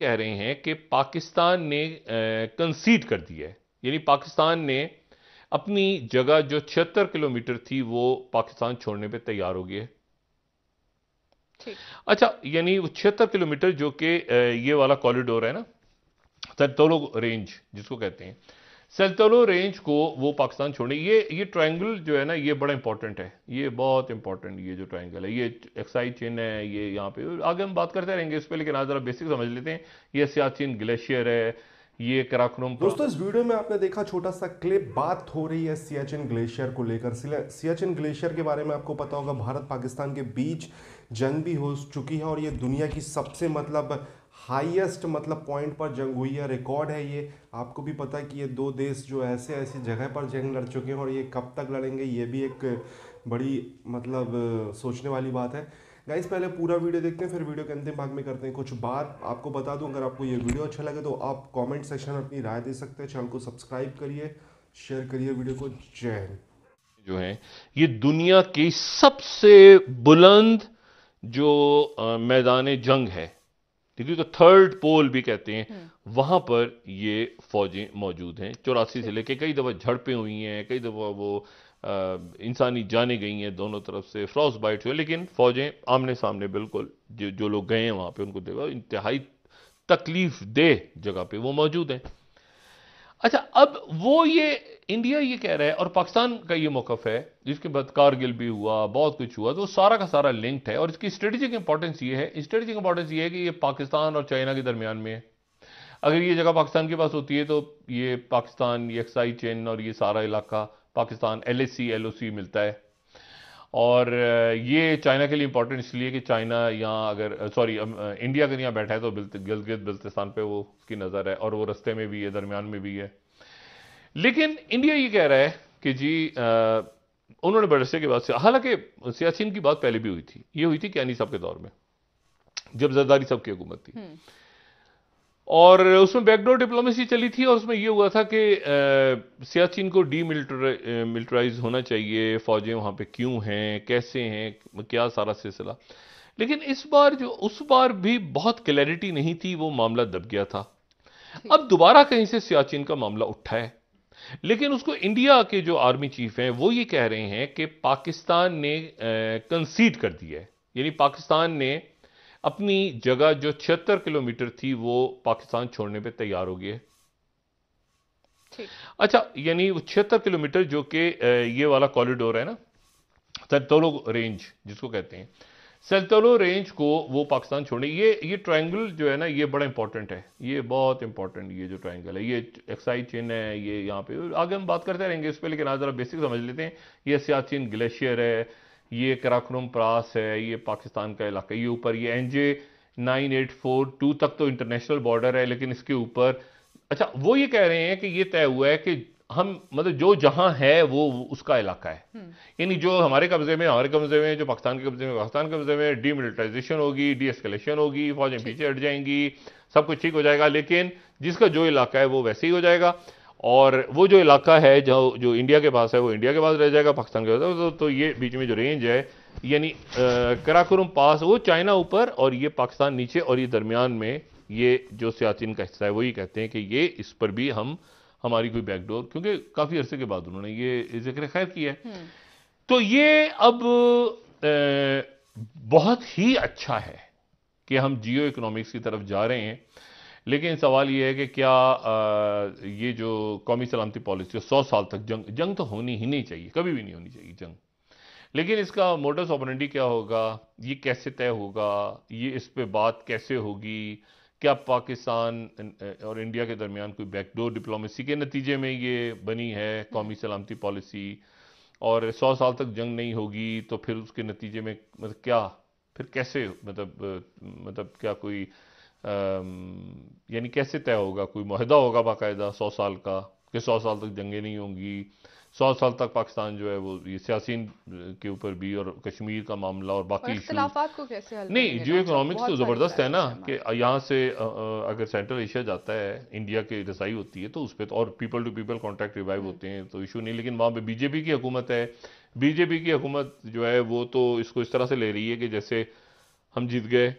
कह रहे हैं कि पाकिस्तान ने कंसीड कर दिया है यानी पाकिस्तान ने अपनी जगह जो छिहत्तर किलोमीटर थी वो पाकिस्तान छोड़ने पे तैयार हो गया है अच्छा यानी वो छिहत्तर किलोमीटर जो कि ये वाला कॉरिडोर है ना सर तो रेंज जिसको कहते हैं सल्तलो रेंज को वो पाकिस्तान छोड़ने ये ये ट्रायंगल जो है ना ये बड़ा इंपॉर्टेंट है ये बहुत इंपॉर्टेंट ये जो ट्रायंगल है ये एक्साइज चिन्ह है ये यहाँ पे आगे हम बात करते रहेंगे इस पर लेकिन आज जरा बेसिक समझ लेते हैं ये सियाचिन ग्लेशियर है ये कराक्रम दोस्तों इस वीडियो में आपने देखा छोटा सा क्लिप बात हो रही है सियाचिन ग्लेशियर को लेकर सियाचिन ग्लेशियर के बारे में आपको पता होगा भारत पाकिस्तान के बीच जंग भी हो चुकी है और ये दुनिया की सबसे मतलब हाईएस्ट मतलब पॉइंट पर जंग हुई है रिकॉर्ड है ये आपको भी पता है कि ये दो देश जो ऐसे ऐसी जगह पर जंग लड़ चुके हैं और ये कब तक लड़ेंगे ये भी एक बड़ी मतलब सोचने वाली बात है गाइस पहले पूरा वीडियो देखते हैं फिर वीडियो के अंतिम भाग में करते हैं कुछ बात आपको बता दूं अगर आपको ये वीडियो अच्छा लगे तो आप कमेंट सेक्शन में अपनी राय दे सकते हैं चैनल को सब्सक्राइब करिए शेयर करिए वीडियो को जय जो है ये दुनिया की सबसे बुलंद जो मैदान जंग है ठीक है तो थर्ड पोल भी कहते हैं हम्म। वहां पर ये फौजें मौजूद हैं चौरासी से लेके कई दफ़ा झड़पें हुई हैं कई दफ़ा वो इंसानी जाने गई हैं दोनों तरफ से फ्रॉस बाइट हुए लेकिन फौजें आमने सामने बिल्कुल जो जो लोग गए हैं वहाँ पे उनको देखा इंतहाई तकलीफ दे जगह पे वो मौजूद हैं अच्छा अब वो ये इंडिया ये कह रहा है और पाकिस्तान का ये मौकफ है जिसके बाद कारगिल भी हुआ बहुत कुछ हुआ तो वो सारा का सारा लिंक्ड है और इसकी स्ट्रेटेजिक इंपॉर्टेंस ये है स्ट्रेटेजिक इंपॉर्टेंस ये है कि ये पाकिस्तान और चाइना के दरमियान में है अगर ये जगह पाकिस्तान के पास होती है तो ये पाकिस्तान ये एक्साई चेन और ये सारा इलाका Pakistan L S C L O C मिलता है और ये चाइना के लिए इंपॉर्टेंट इसलिए कि चाइना यहाँ अगर सॉरी इंडिया अगर यहाँ बैठा है तो गिलगित बल्तिस्तान पे वो उसकी नज़र है और वो रस्ते में भी है दरमियान में भी है लेकिन इंडिया ये कह रहा है कि जी आ, उन्होंने बरसे के बाद से हालांकि सियासीन की बात पहले भी हुई थी ये हुई थी कैनी साहब के दौर में जब जरदारी साहब की हुकूमत थी हम्म। और उसमें बैकडोर डिप्लोमेसी चली थी और उसमें यह हुआ था कि सियाचिन को डी मिलिटराइज होना चाहिए फ़ौजें वहाँ पे क्यों हैं कैसे हैं क्या सारा सिलसिला लेकिन इस बार जो उस बार भी बहुत क्लैरिटी नहीं थी वो मामला दब गया था अब दोबारा कहीं से सियाचिन का मामला उठा है लेकिन उसको इंडिया के जो आर्मी चीफ हैं वो ये कह रहे हैं कि पाकिस्तान ने कंसीड कर दिया है यानी पाकिस्तान ने अपनी जगह जो छिहत्तर किलोमीटर थी वो पाकिस्तान छोड़ने पे तैयार हो गई है अच्छा यानी छिहत्तर किलोमीटर जो कि ये वाला कॉरिडोर है ना सैतोलो रेंज जिसको कहते हैं सैतोलो रेंज को वो पाकिस्तान छोड़ने ये ये ट्रायंगल जो है ना ये बड़ा इंपॉर्टेंट है ये बहुत इंपॉर्टेंट ये जो ट्रायंगल है ये एक्साइज चिन्ह है ये यहाँ पे आगे हम बात करते रहेंगे इस पर लेकिन आज जरा बेसिक समझ लेते हैं ये सियाचिन ग्लेशियर है ये कराकुलम प्रास है ये पाकिस्तान का इलाका ये ऊपर ये N J nine eight four two तक तो इंटरनेशनल बॉर्डर है लेकिन इसके ऊपर अच्छा वो ये कह रहे हैं कि ये तय हुआ है कि हम मतलब जो जहां है वो उसका इलाका है हम्म। यानी जो हमारे कब्जे में हमारे कब्जे में जो पाकिस्तान के कब्जे में पाकिस्तान के कब्जे में डीमिलिटाइजेशन होगी डी एस्केलेशन होगी फौजें पीछे हट जाएंगी सब कुछ ठीक हो जाएगा लेकिन जिसका जो इलाका है वो वैसे ही हो जाएगा और वो जो इलाका है जो जो इंडिया के पास है वो इंडिया के पास रह जाएगा पाकिस्तान के पास तो, तो ये बीच में जो रेंज है यानी कराकुरम पास वो चाइना ऊपर और ये पाकिस्तान नीचे और ये दरमियान में ये जो सियाचिन का हिस्सा है वही कहते हैं कि ये इस पर भी हम हमारी कोई बैकडोर क्योंकि काफ़ी अरसे के बाद उन्होंने ये जिक्र खैर किया है हम्म। तो ये अब बहुत ही अच्छा है कि हम जियो इकोनॉमिक्स की तरफ जा रहे हैं लेकिन सवाल ये है कि क्या आ, ये जो कौमी सलामती पॉलिसी है सौ साल तक जंग जंग तो होनी ही नहीं चाहिए कभी भी नहीं होनी चाहिए जंग लेकिन इसका मोडस ऑपरेंडी क्या होगा ये कैसे तय होगा ये इस पर बात कैसे होगी क्या पाकिस्तान और इंडिया के दरमियान कोई बैकडोर डिप्लोमेसी के नतीजे में ये बनी है कौमी सलामती पॉलिसी और सौ साल तक जंग नहीं होगी तो फिर उसके नतीजे में मतलब क्या फिर कैसे मतलब मतलब क्या कोई यानी कैसे तय होगा कोई माहिदा होगा बाकायदा सौ साल का कि सौ साल तक जंगें नहीं होंगी सौ साल तक पाकिस्तान जो है वो ये सियासी के ऊपर भी और कश्मीर का मामला और बाकी को कैसे नहीं जियो इकोनॉमिक्स तो ज़बरदस्त है ना कि यहाँ से अगर सेंट्रल एशिया जाता है इंडिया के रसाई होती है तो उस पर तो और people to people contact revive होते हैं तो इशू नहीं लेकिन वहाँ पर बीजेपी की हुकूमत है बीजेपी की हुकूमत जो है वो तो इसको इस तरह से ले रही है कि जैसे हम जीत गए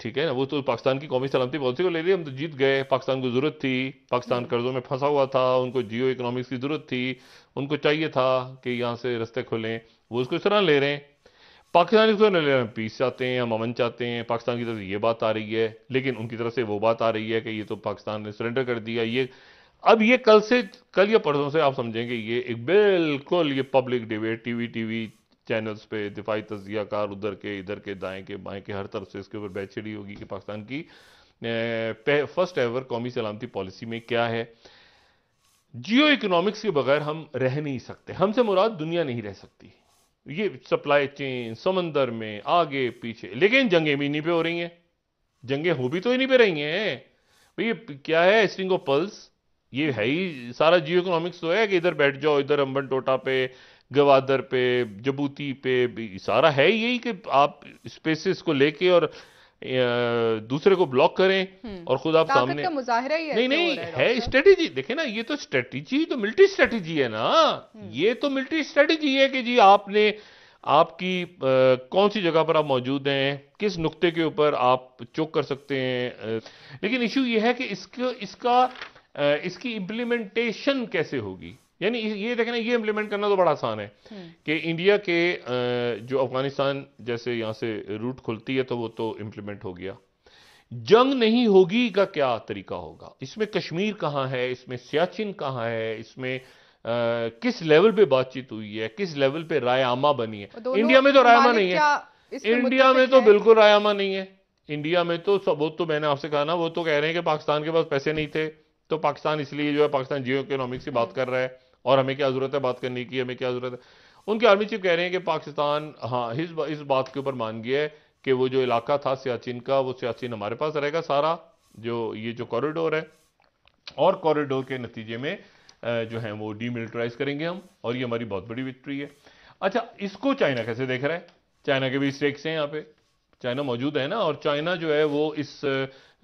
ठीक है ना वो तो पाकिस्तान की कौमी सलामती पॉलिसी को ले लिया हम तो जीत गए पाकिस्तान को ज़रूरत थी पाकिस्तान हम्म। कर्ज़ों में फंसा हुआ था उनको जियो इकोनॉमिक्स की ज़रूरत थी उनको चाहिए था कि यहाँ से रस्ते खोलें वो उसको इस तरह ले रहे हैं पाकिस्तान इस तरह ले रहे हैं पीस चाहते हैं हम अमन चाहते हैं पाकिस्तान की तरफ से ये बात आ रही है लेकिन उनकी तरफ से वो बात आ रही है कि ये तो पाकिस्तान ने सरेंडर कर दिया ये अब ये कल से कल या परसों से आप समझेंगे ये एक बिल्कुल ये public debate TV TV channels पे दिफाई तजियाकार उधर के इधर के दाएं के बाएं के हर तरफ से इसके ऊपर बैचड़ी होगी कि पाकिस्तान की फर्स्ट एवर कौमी सलामती पॉलिसी में क्या है जियो इकोनॉमिक्स के बगैर हम रह नहीं सकते हमसे मुराद दुनिया नहीं रह सकती ये सप्लाई चेन समंदर में आगे पीछे लेकिन जंगें भी इन्हीं पे हो रही हैं जंगे हो भी तो इन्हीं पे रही हैं भाई ये क्या है स्ट्रिंग ऑफ पल्स ये है ही सारा जियो इकोनॉमिक्स तो है कि इधर बैठ जाओ इधर अम्बन टोटा पे गवादर पे जबूती पे सारा है यही कि आप स्पेसिस को लेके और दूसरे को ब्लॉक करें हम्म। और खुद आप सामने का मुजाहरा ही है नहीं नहीं है स्ट्रेटेजी देखे ना ये तो स्ट्रेटेजी तो मिलिट्री स्ट्रेटेजी है ना हम्म। ये तो मिलिट्री स्ट्रेटेजी है कि जी आपने आपकी आ, कौन सी जगह पर आप मौजूद हैं किस नुक्ते के ऊपर आप चोक कर सकते हैं लेकिन इशू यह है कि इसको इसका आ, इसकी इम्प्लीमेंटेशन कैसे होगी यानी ये देखना ये इम्प्लीमेंट करना तो बड़ा आसान है हम्म। कि इंडिया के जो अफगानिस्तान जैसे यहाँ से रूट खुलती है तो वो तो इम्प्लीमेंट हो गया जंग नहीं होगी का क्या तरीका होगा इसमें कश्मीर कहाँ है इसमें सियाचिन कहाँ है इसमें आ, किस लेवल पे बातचीत हुई है किस लेवल पे रायआमा बनी है इंडिया में तो रायआमा नहीं है इंडिया में तो बिल्कुल रायआमा नहीं है इंडिया में तो सब वो तो मैंने आपसे कहा ना वो तो कह रहे हैं कि पाकिस्तान के पास पैसे नहीं थे तो पाकिस्तान इसलिए जो है पाकिस्तान जियो इकोनॉमिक से बात कर रहा है और हमें क्या ज़रूरत है बात करने की हमें क्या ज़रूरत है उनके आर्मी चीफ कह रहे हैं कि पाकिस्तान हाँ इस बा इस बात के ऊपर मान गया है कि वो जो इलाका था सियाचिन का वो सियाचिन हमारे पास रहेगा सारा जो ये जो कॉरिडोर है और कॉरिडोर के नतीजे में जो है वो डीमिलिटराइज करेंगे हम और ये हमारी बहुत बड़ी विक्ट्री है अच्छा इसको चाइना कैसे देख रहा है चाइना के भी स्टेक्स हैं यहाँ पे चाइना मौजूद है ना और चाइना जो है वो इस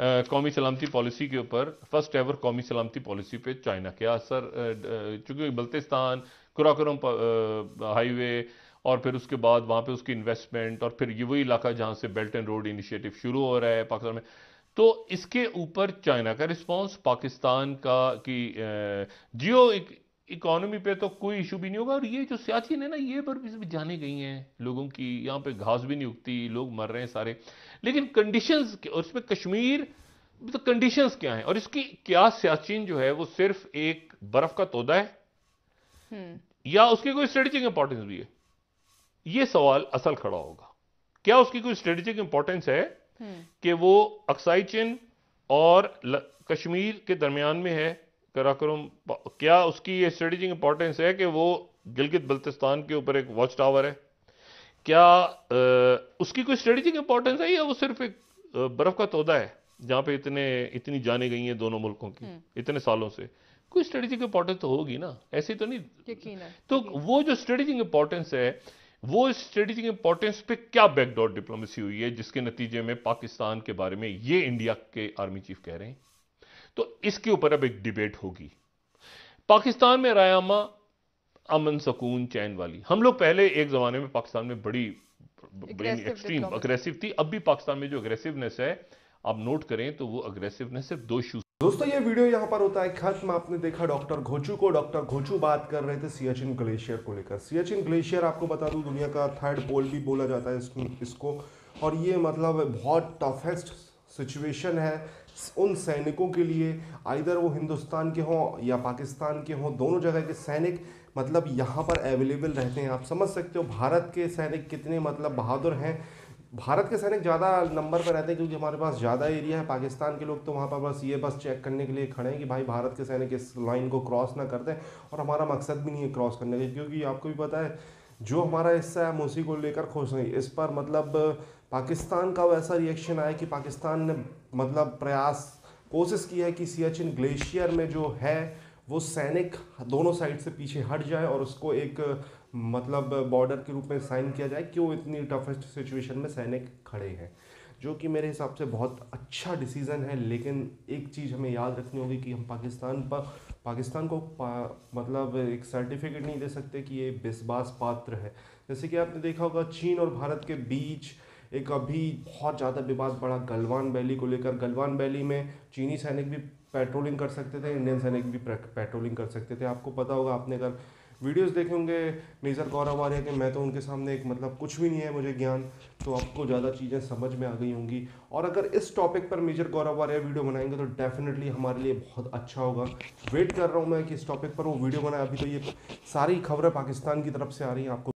कौमी सलामती पॉलिसी के ऊपर फर्स्ट एवर कौमी सलामती पॉलिसी पे चाइना के असर चूँकि बल्तिस्तान कुराकुरम हाईवे और फिर उसके बाद वहाँ पे उसकी इन्वेस्टमेंट और फिर ये वही इलाका जहाँ से बेल्ट एंड रोड इनिशिएटिव शुरू हो रहा है पाकिस्तान में तो इसके ऊपर चाइना का रिस्पांस पाकिस्तान का कि जियो इकोनॉमी पे तो कोई इशू भी नहीं होगा और ये जो सियाचिन है ना ये पर भी जाने गई हैं लोगों की यहाँ पे घास भी नहीं उगती लोग मर रहे हैं सारे लेकिन कंडीशंस और इसमें कश्मीर तो कंडीशंस क्या हैं और इसकी क्या सियाचिन जो है वो सिर्फ एक बर्फ का तोदा है हम्म। या उसकी कोई स्ट्रेटेजिक इंपॉर्टेंस भी है ये सवाल असल खड़ा होगा क्या उसकी कोई स्ट्रेटेजिक इंपॉर्टेंस है हम्म। कि वो अक्साई चिन और कश्मीर के दरमियान में है कराक्रम क्या उसकी ये स्ट्रेटेजिक इंपॉर्टेंस है कि वो गिलगित बल्तिस्तान के ऊपर एक वॉच टावर है क्या आ, उसकी कोई स्ट्रेटेजिक इंपॉर्टेंस है या वो सिर्फ एक बर्फ का तोदा है जहां पे इतने इतनी जाने गई हैं दोनों मुल्कों की हम्म। इतने सालों से कोई स्ट्रेटेजिक इंपॉर्टेंस तो होगी ना ऐसे तो नहीं तो वो जो स्ट्रेटेजिक इंपॉर्टेंस है वो स्ट्रेटेजिक इंपॉर्टेंस पे क्या बैकडोर डिप्लोमेसी हुई है जिसके नतीजे में पाकिस्तान के बारे में ये इंडिया के आर्मी चीफ कह रहे हैं तो इसके ऊपर अब एक डिबेट होगी पाकिस्तान में रायामा अमन सकून चैन वाली हम लोग पहले एक ज़माने में पाकिस्तान में बड़ी बड़ी एक्सट्रीम अग्रेसिव थी अब भी पाकिस्तान में जो अग्रेसिवनेस है आप नोट करें तो वो अग्रेसिवनेस सिर्फ दो शूज दोस्तों ये वीडियो यहाँ पर होता है खत्म आपने देखा डॉक्टर घोचू को डॉक्टर घोचू बात कर रहे थे सियाचिन ग्लेशियर को लेकर सियाचिन ग्लेशियर आपको बता दूं दुनिया का थर्ड पोल भी बोला जाता है इसको और ये मतलब बहुत टफेस्ट सिचुएशन है उन सैनिकों के लिए आइधर वो हिंदुस्तान के हों या पाकिस्तान के हों दोनों जगह के सैनिक मतलब यहाँ पर अवेलेबल रहते हैं आप समझ सकते हो भारत के सैनिक कितने मतलब बहादुर हैं भारत के सैनिक ज़्यादा नंबर पर रहते हैं क्योंकि हमारे पास ज़्यादा एरिया है पाकिस्तान के लोग तो वहाँ पर बस ये बस चेक करने के लिए खड़े हैं कि भाई भारत के सैनिक इस लाइन को क्रॉस ना कर दें और हमारा मकसद भी नहीं है क्रॉस करने का क्योंकि आपको भी पता है जो हमारा हिस्सा है हम उसी को लेकर खुश नहीं इस पर मतलब पाकिस्तान का वैसा रिएक्शन आया कि पाकिस्तान ने मतलब प्रयास कोशिश की है कि सियाचिन ग्लेशियर में जो है वो सैनिक दोनों साइड से पीछे हट जाए और उसको एक मतलब बॉर्डर के रूप में साइन किया जाए क्यों इतनी टफेस्ट सिचुएशन में सैनिक खड़े हैं जो कि मेरे हिसाब से बहुत अच्छा डिसीज़न है लेकिन एक चीज़ हमें याद रखनी होगी कि हम पाकिस्तान पर पाकिस्तान को पा, मतलब एक सर्टिफिकेट नहीं दे सकते कि ये बिस्बास पात्र है जैसे कि आपने देखा होगा चीन और भारत के बीच एक अभी बहुत ज़्यादा विवाद बढ़ा गलवान वैली को लेकर गलवान वैली में चीनी सैनिक भी पेट्रोलिंग कर सकते थे इंडियन सैनिक भी पेट्रोलिंग कर सकते थे आपको पता होगा आपने अगर वीडियोस देखे होंगे मेजर गौरव आर्य के मैं तो उनके सामने एक मतलब कुछ भी नहीं है मुझे ज्ञान तो आपको ज़्यादा चीज़ें समझ में आ गई होंगी और अगर इस टॉपिक पर मेजर गौरव आर्य वीडियो बनाएंगे तो डेफिनेटली हमारे लिए बहुत अच्छा होगा वेट कर रहा हूँ मैं कि इस टॉपिक पर वो वीडियो बनाए अभी तो ये सारी खबरें पाकिस्तान की तरफ से आ रही हैं आपको